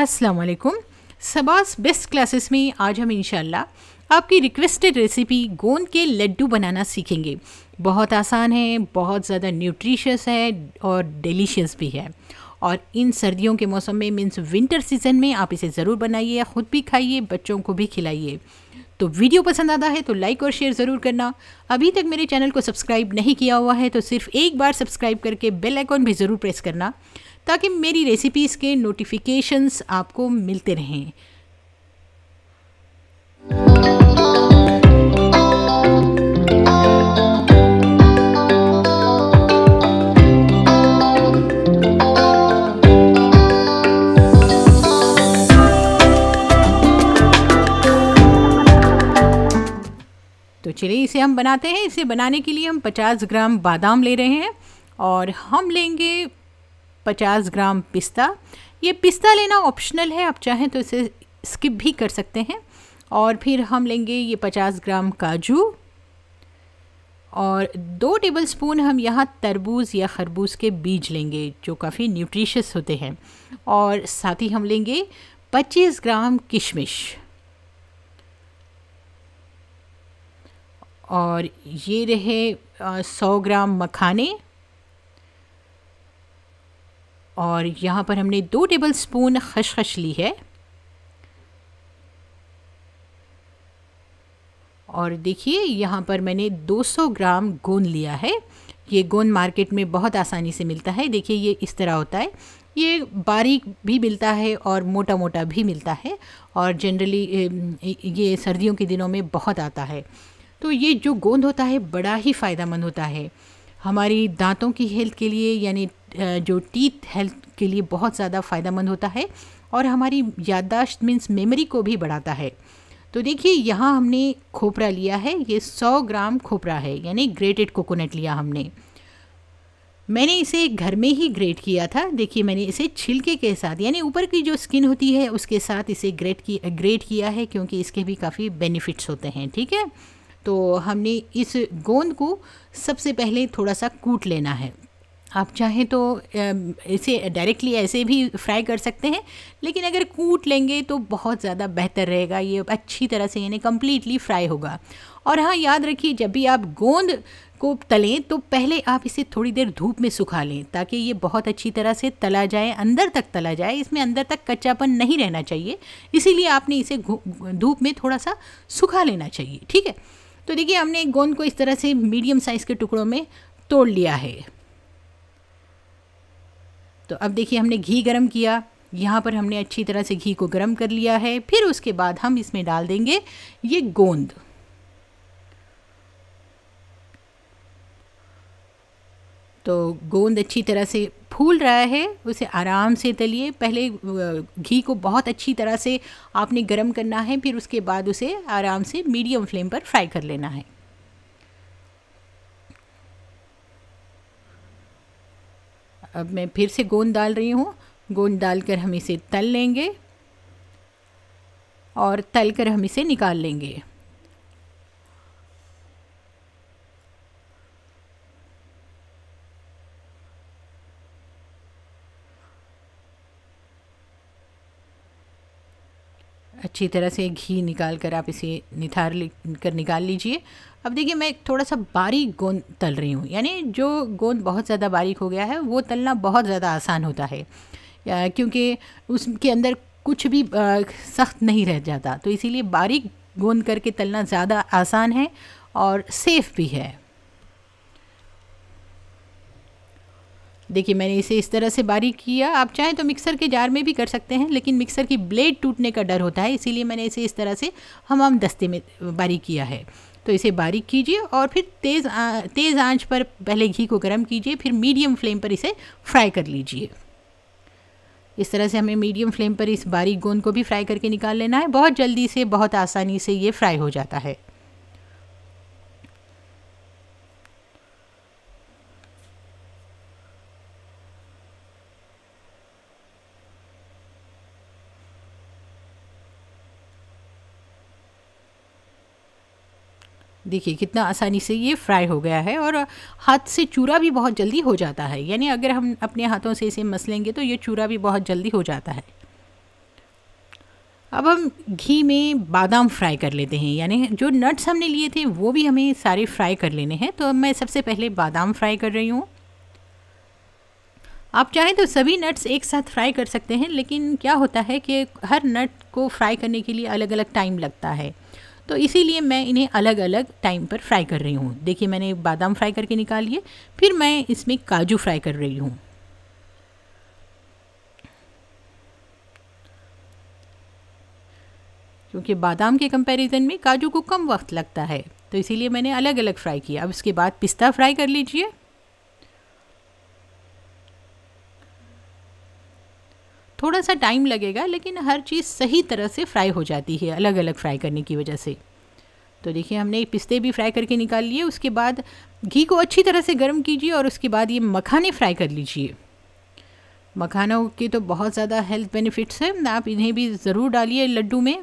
अस्सलाम सबास best classes में आज हम इंशाल्लाह आपकी रिक्वेस्टेड रेसिपी गोंद के लड्डू बनाना सीखेंगे बहुत आसान है बहुत ज़्यादा न्यूट्रिशियस है और डिलीशियस भी है और इन सर्दियों के मौसम में मीन्स विंटर सीज़न में आप इसे ज़रूर बनाइए ख़ुद भी खाइए बच्चों को भी खिलाइए तो वीडियो पसंद आता है तो लाइक और शेयर ज़रूर करना अभी तक मेरे चैनल को सब्सक्राइब नहीं किया हुआ है तो सिर्फ एक बार सब्सक्राइब करके बेल आइकॉन भी ज़रूर प्रेस करना ताकि मेरी रेसिपीज़ के नोटिफिकेशंस आपको मिलते रहें इसे हम बनाते हैं इसे बनाने के लिए हम 50 ग्राम बादाम ले रहे हैं और हम लेंगे 50 ग्राम पिस्ता ये पिस्ता लेना ऑप्शनल है आप चाहें तो इसे स्किप भी कर सकते हैं और फिर हम लेंगे ये 50 ग्राम काजू और दो टेबलस्पून हम यहाँ तरबूज या खरबूज के बीज लेंगे जो काफ़ी न्यूट्रिशियस होते हैं और साथ ही हम लेंगे 25 ग्राम किशमिश और ये रहे सौ ग्राम मखाने और यहाँ पर हमने दो टेबल स्पून खशखश ली है और देखिए यहाँ पर मैंने 200 ग्राम गोंद लिया है ये गोंद मार्केट में बहुत आसानी से मिलता है देखिए ये इस तरह होता है ये बारीक भी मिलता है और मोटा मोटा भी मिलता है और जनरली ये सर्दियों के दिनों में बहुत आता है तो ये जो गोंद होता है बड़ा ही फ़ायदा मंद होता है हमारी दांतों की हेल्थ के लिए यानी जो टीथ हेल्थ के लिए बहुत ज़्यादा फ़ायदा मंद होता है और हमारी याददाश्त मीन्स मेमोरी को भी बढ़ाता है तो देखिए यहाँ हमने खोपरा लिया है ये 100 ग्राम खोपरा है यानी ग्रेटेड कोकोनट लिया हमने मैंने इसे घर में ही ग्रेट किया था देखिए मैंने इसे छिलके के साथ यानी ऊपर की जो स्किन होती है उसके साथ इसे ग्रेट की ग्रेट किया है क्योंकि इसके भी काफ़ी बेनिफिट्स होते हैं ठीक है तो हमने इस गोंद को सबसे पहले थोड़ा सा कूट लेना है आप चाहें तो इसे डायरेक्टली ऐसे भी फ्राई कर सकते हैं लेकिन अगर कूट लेंगे तो बहुत ज़्यादा बेहतर रहेगा ये अच्छी तरह से यानी कम्प्लीटली फ्राई होगा और हाँ याद रखिए जब भी आप गोंद को तलें तो पहले आप इसे थोड़ी देर धूप में सुखा लें ताकि ये बहुत अच्छी तरह से तला जाए अंदर तक तला जाए इसमें अंदर तक कच्चापन नहीं रहना चाहिए इसीलिए आपने इसे धूप में थोड़ा सा सुखा लेना चाहिए ठीक है तो देखिए हमने एक गोंद को इस तरह से मीडियम साइज़ के टुकड़ों में तोड़ लिया है तो अब देखिए हमने घी गरम किया यहाँ पर हमने अच्छी तरह से घी को गरम कर लिया है फिर उसके बाद हम इसमें डाल देंगे ये गोंद तो गोंद अच्छी तरह से फूल रहा है उसे आराम से तलिए पहले घी को बहुत अच्छी तरह से आपने गर्म करना है फिर उसके बाद उसे आराम से मीडियम फ्लेम पर फ्राई कर लेना है अब मैं फिर से गोंद डाल रही हूँ गोंद डालकर हम इसे तल लेंगे और तल कर हम इसे निकाल लेंगे अच्छी तरह से घी निकाल कर आप इसे निथार कर निकाल लीजिए अब देखिए मैं थोड़ा सा बारीक गोंद तल रही हूँ यानी जो गोंद बहुत ज़्यादा बारीक हो गया है वो तलना बहुत ज़्यादा आसान होता है क्योंकि उसके अंदर कुछ भी सख्त नहीं रह जाता तो इसीलिए बारीक गोंद करके तलना ज़्यादा आसान है और सेफ़ भी है देखिए मैंने इसे इस तरह से बारीक किया आप चाहें तो मिक्सर के जार में भी कर सकते हैं लेकिन मिक्सर की ब्लेड टूटने का डर होता है इसीलिए मैंने इसे इस तरह से हम हम दस्ते में बारीक किया है तो इसे बारीक कीजिए और फिर तेज़ आ, तेज़ आंच पर पहले घी को गर्म कीजिए फिर मीडियम फ्लेम पर इसे फ्राई कर लीजिए इस तरह से हमें मीडियम फ्लेम पर इस बारीक गोंद को भी फ्राई करके निकाल लेना है बहुत जल्दी से बहुत आसानी से ये फ्राई हो जाता है देखिए कितना आसानी से ये फ्राई हो गया है और हाथ से चूरा भी बहुत जल्दी हो जाता है यानी अगर हम अपने हाथों से इसे मसलेंगे तो ये चूरा भी बहुत जल्दी हो जाता है अब हम घी में बादाम फ्राई कर लेते हैं यानी जो नट्स हमने लिए थे वो भी हमें सारे फ्राई कर लेने हैं तो मैं सबसे पहले बादाम फ्राई कर रही हूँ आप चाहें तो सभी नट्स एक साथ फ्राई कर सकते हैं लेकिन क्या होता है कि हर नट को फ्राई करने के लिए अलग अलग टाइम लगता है तो इसीलिए मैं इन्हें अलग अलग टाइम पर फ्राई कर रही हूँ देखिए मैंने बादाम फ्राई करके निकाल लिए फिर मैं इसमें काजू फ्राई कर रही हूँ क्योंकि बादाम के कंपैरिजन में काजू को कम वक्त लगता है तो इसीलिए मैंने अलग अलग फ्राई किया अब इसके बाद पिस्ता फ्राई कर लीजिए थोड़ा सा टाइम लगेगा लेकिन हर चीज़ सही तरह से फ्राई हो जाती है अलग अलग फ्राई करने की वजह से तो देखिए हमने पिस्ते भी फ्राई करके निकाल लिए उसके बाद घी को अच्छी तरह से गर्म कीजिए और उसके बाद ये मखाने फ्राई कर लीजिए मखानों के तो बहुत ज़्यादा हेल्थ बेनिफिट्स हैं आप इन्हें भी ज़रूर डालिए लड्डू में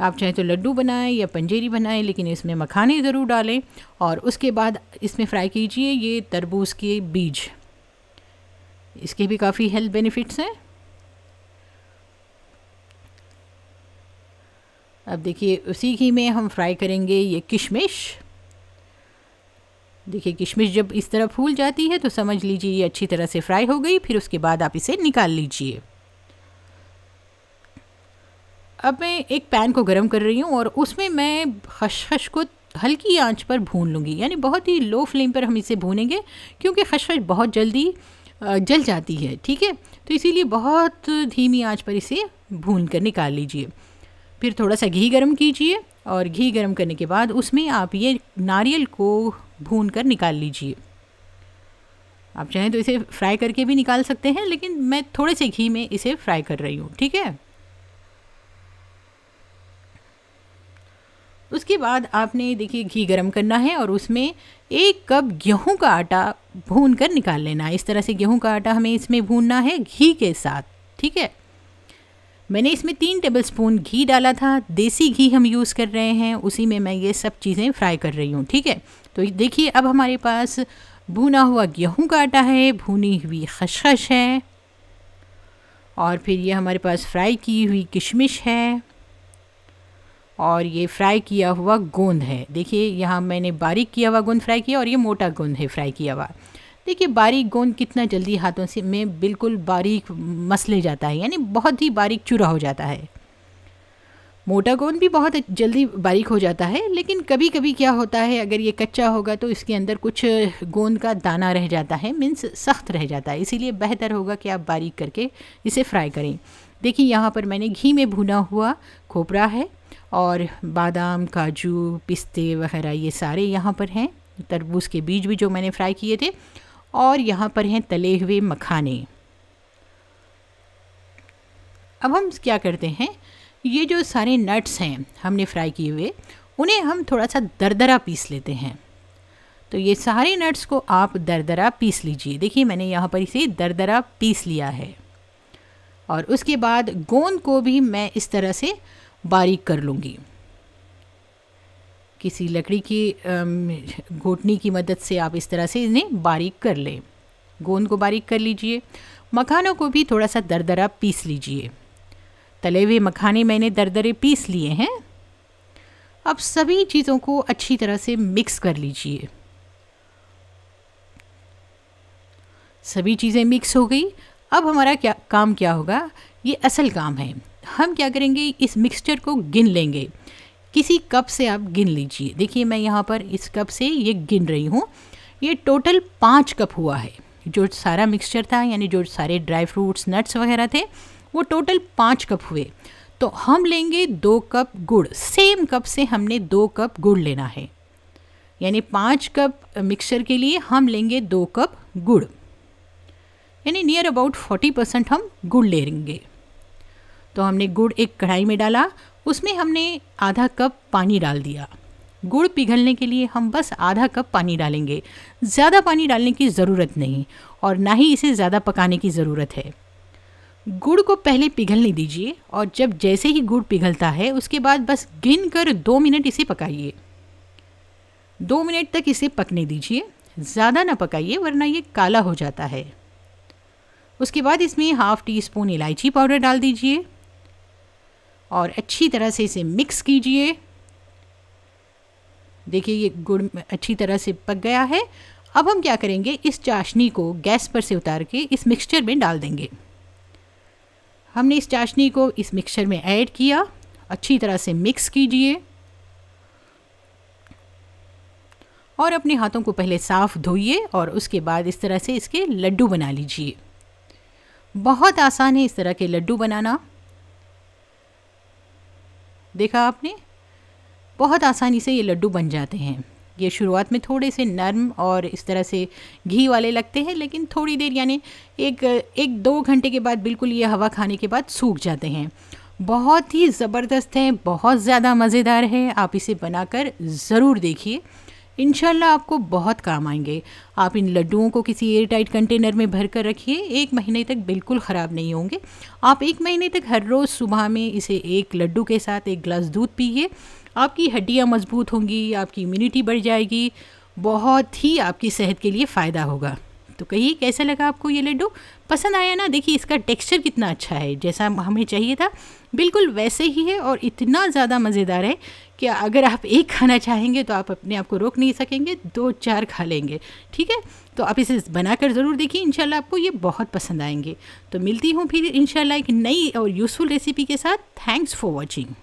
आप चाहें तो लड्डू बनाएं या पंजेरी बनाएं लेकिन इसमें मखाने ज़रूर डालें और उसके बाद इसमें फ्राई कीजिए ये तरबूज के बीज इसके भी काफ़ी हेल्थ बेनिफिट्स हैं अब देखिए उसी घी में हम फ्राई करेंगे ये किशमिश देखिए किशमिश जब इस तरह फूल जाती है तो समझ लीजिए ये अच्छी तरह से फ्राई हो गई फिर उसके बाद आप इसे निकाल लीजिए अब मैं एक पैन को गर्म कर रही हूँ और उसमें मैं खशखश को हल्की आंच पर भून लूँगी यानी बहुत ही लो फ्लेम पर हम इसे भूनेंगे क्योंकि खशखश बहुत जल्दी जल जाती है ठीक है तो इसीलिए बहुत धीमी आंच पर इसे भून कर निकाल लीजिए फिर थोड़ा सा घी गर्म कीजिए और घी गर्म करने के बाद उसमें आप ये नारियल को भून कर निकाल लीजिए आप चाहें तो इसे फ्राई करके भी निकाल सकते हैं लेकिन मैं थोड़े से घी में इसे फ्राई कर रही हूँ ठीक है उसके बाद आपने देखिए घी गर्म करना है और उसमें एक कप गेहूं का आटा भून कर निकाल लेना है इस तरह से गेहूं का आटा हमें इसमें भूनना है घी के साथ ठीक है मैंने इसमें तीन टेबल स्पून घी डाला था देसी घी हम यूज़ कर रहे हैं उसी में मैं ये सब चीज़ें फ्राई कर रही हूँ ठीक है तो देखिए अब हमारे पास भुना हुआ गेहूं का आटा है भुनी हुई खशखश है और फिर ये हमारे पास फ्राई की हुई किशमिश है और ये फ्राई किया हुआ गोंद है देखिए यहाँ मैंने बारीक किया हुआ गोंद फ्राई किया और ये मोटा गोंद है फ्राई किया हुआ देखिए बारीक गोंद कितना जल्दी हाथों से में बिल्कुल बारीक मसले जाता है यानी बहुत ही बारीक चूरा हो जाता है मोटा गोंद भी बहुत जल्दी बारीक हो जाता है लेकिन कभी कभी क्या होता है अगर ये कच्चा होगा तो इसके अंदर कुछ गोंद का दाना रह जाता है मीन्स सख्त रह जाता है इसीलिए बेहतर होगा कि आप बारीक करके इसे फ्राई करें देखिए यहाँ पर मैंने घी में भुना हुआ खोपरा है और बादाम काजू पिस्ते वगैरह ये सारे यहाँ पर हैं तरबूज के बीज भी जो मैंने फ्राई किए थे और यहाँ पर हैं तले हुए मखाने अब हम क्या करते हैं ये जो सारे नट्स हैं हमने फ्राई किए हुए उन्हें हम थोड़ा सा दरदरा पीस लेते हैं तो ये सारे नट्स को आप दरदरा पीस लीजिए देखिए मैंने यहाँ पर इसे दरदरा पीस लिया है और उसके बाद गोंद को भी मैं इस तरह से बारीक कर लूँगी किसी लकड़ी की घोटनी की मदद से आप इस तरह से इन्हें बारीक कर लें गोंद को बारीक कर लीजिए मखानों को भी थोड़ा सा दरदरा पीस लीजिए तले हुए मखाने मैंने दरदरे पीस लिए हैं अब सभी चीज़ों को अच्छी तरह से मिक्स कर लीजिए सभी चीज़ें मिक्स हो गई अब हमारा क्या काम क्या होगा ये असल काम है हम क्या करेंगे इस मिक्सचर को गिन लेंगे किसी कप से आप गिन लीजिए देखिए मैं यहाँ पर इस कप से ये गिन रही हूँ ये टोटल पाँच कप हुआ है जो सारा मिक्सचर था यानी जो सारे ड्राई फ्रूट्स नट्स वगैरह थे वो टोटल पाँच कप हुए तो हम लेंगे दो कप गुड़ सेम कप से हमने दो कप गुड़ लेना है यानी पाँच कप मिक्सचर के लिए हम लेंगे दो कप गुड़ यानी नियर अबाउट फोर्टी परसेंट हम गुड़ ले लेंगे तो हमने गुड़ एक कढ़ाई में डाला उसमें हमने आधा कप पानी डाल दिया गुड़ पिघलने के लिए हम बस आधा कप पानी डालेंगे ज़्यादा पानी डालने की ज़रूरत नहीं और ना ही इसे ज़्यादा पकाने की ज़रूरत है गुड़ को पहले पिघलने दीजिए और जब जैसे ही गुड़ पिघलता है उसके बाद बस गिन कर दो मिनट इसे पकाइए दो मिनट तक इसे पकने दीजिए ज़्यादा ना पकाइए वरना ये काला हो जाता है उसके बाद इसमें हाफ़ टी स्पून इलायची पाउडर डाल दीजिए और अच्छी तरह से इसे मिक्स कीजिए देखिए ये गुड़ अच्छी तरह से पक गया है अब हम क्या करेंगे इस चाशनी को गैस पर से उतार के इस मिक्सचर में डाल देंगे हमने इस चाशनी को इस मिक्सचर में ऐड किया अच्छी तरह से मिक्स कीजिए और अपने हाथों को पहले साफ़ धोइए और उसके बाद इस तरह से इसके लड्डू बना लीजिए बहुत आसान है इस तरह के लड्डू बनाना देखा आपने बहुत आसानी से ये लड्डू बन जाते हैं ये शुरुआत में थोड़े से नरम और इस तरह से घी वाले लगते हैं लेकिन थोड़ी देर यानी एक एक दो घंटे के बाद बिल्कुल ये हवा खाने के बाद सूख जाते हैं बहुत ही ज़बरदस्त हैं बहुत ज़्यादा मज़ेदार है आप इसे बनाकर ज़रूर देखिए इन आपको बहुत काम आएंगे आप इन लड्डुओं को किसी एयर टाइट कंटेनर में भर कर रखिए एक महीने तक बिल्कुल ख़राब नहीं होंगे आप एक महीने तक हर रोज़ सुबह में इसे एक लड्डू के साथ एक गिलास दूध पीए आपकी हड्डियाँ मजबूत होंगी आपकी इम्यूनिटी बढ़ जाएगी बहुत ही आपकी सेहत के लिए फ़ायदा होगा तो कहिए कैसा लगा आपको ये लड्डू पसंद आया ना देखिए इसका टेक्सचर कितना अच्छा है जैसा हमें चाहिए था बिल्कुल वैसे ही है और इतना ज़्यादा मज़ेदार है कि अगर आप एक खाना चाहेंगे तो आप अपने आप को रोक नहीं सकेंगे दो चार खा लेंगे ठीक है तो आप इसे बनाकर ज़रूर देखिए इनशाला आपको ये बहुत पसंद आएंगे तो मिलती हूँ फिर इनशाला एक नई और यूज़फुल रेसिपी के साथ थैंक्स फॉर वॉचिंग